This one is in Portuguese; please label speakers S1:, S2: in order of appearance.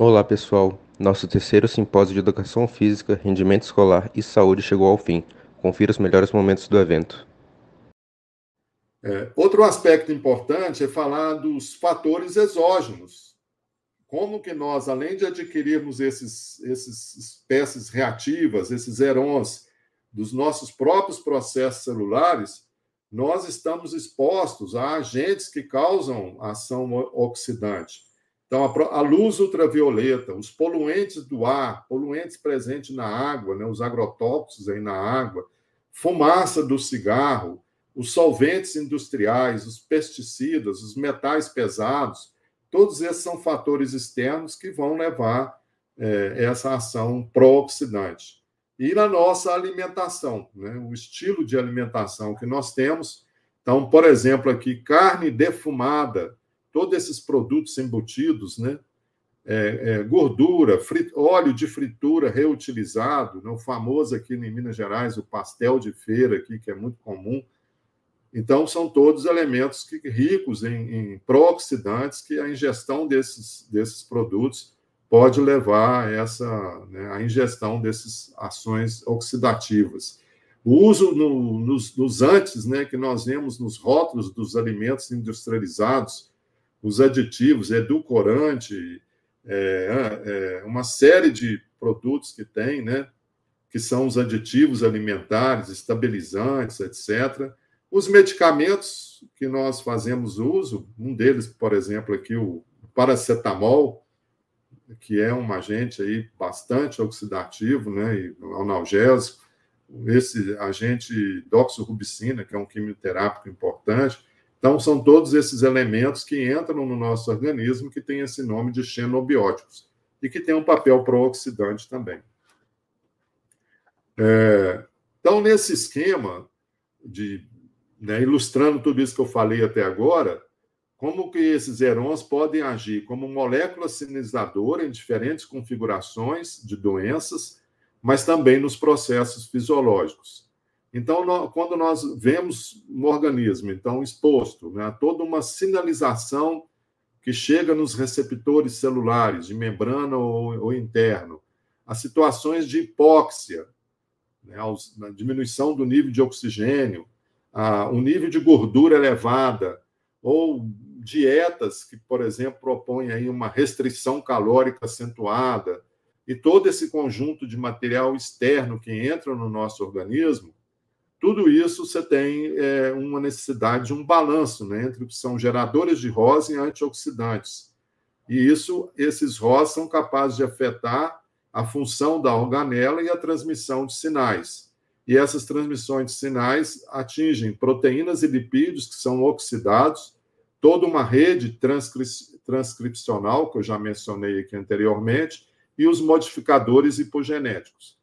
S1: Olá pessoal, nosso terceiro simpósio de educação física, rendimento escolar e saúde chegou ao fim. Confira os melhores momentos do evento. É, outro aspecto importante é falar dos fatores exógenos. Como que nós, além de adquirirmos esses, esses espécies reativas, esses herons, dos nossos próprios processos celulares, nós estamos expostos a agentes que causam ação oxidante. Então, a, luz ultravioleta, os poluentes do ar, poluentes presentes na água, né, os agrotóxicos aí na água, fumaça do cigarro, os solventes industriais, os pesticidas, os metais pesados, todos esses são fatores externos que vão levar é, essa ação pró-oxidante. E na nossa alimentação, né, o estilo de alimentação que nós temos. Então, por exemplo, aqui, carne defumada, todos esses produtos embutidos, né? É, é, gordura, frit... óleo de fritura reutilizado, né? o famoso aqui em Minas Gerais, o pastel de feira aqui, que é muito comum. Então, são todos elementos que, ricos em, em pró-oxidantes que a ingestão desses, desses produtos pode levar a essa né, a ingestão dessas ações oxidativas. O uso no, nos, nos antes, né, que nós vemos nos rótulos dos alimentos industrializados, os aditivos, é edulcorante, é, é, é, uma série de produtos que tem, né? Que são os aditivos alimentares, estabilizantes, etc. Os medicamentos que nós fazemos uso, um deles, por exemplo, aqui o paracetamol, que é um agente aí bastante oxidativo, né, e analgésico. Esse agente doxorubicina, que é um quimioterápico importante, então, são todos esses elementos que entram no nosso organismo que tem esse nome de xenobióticos e que tem um papel pró-oxidante também. É, então, nesse esquema, de, né, ilustrando tudo isso que eu falei até agora, como que esses herons podem agir como molécula sinalizadora em diferentes configurações de doenças, mas também nos processos fisiológicos. Então, nós, quando nós vemos um organismo, então, exposto né, a toda uma sinalização que chega nos receptores celulares, de membrana ou, ou interno, as situações de hipóxia, né, a diminuição do nível de oxigênio, a, um nível de gordura elevada, ou dietas que, por exemplo, propõem aí uma restrição calórica acentuada, e todo esse conjunto de material externo que entra no nosso organismo, tudo isso você tem é, uma necessidade de um balanço né, entre o que são geradores de ROS e antioxidantes. E isso, esses ROS são capazes de afetar a função da organela e a transmissão de sinais. E essas transmissões de sinais atingem proteínas e lipídios que são oxidados, toda uma rede transcri transcripcional, que eu já mencionei aqui anteriormente, e os modificadores hipogenéticos.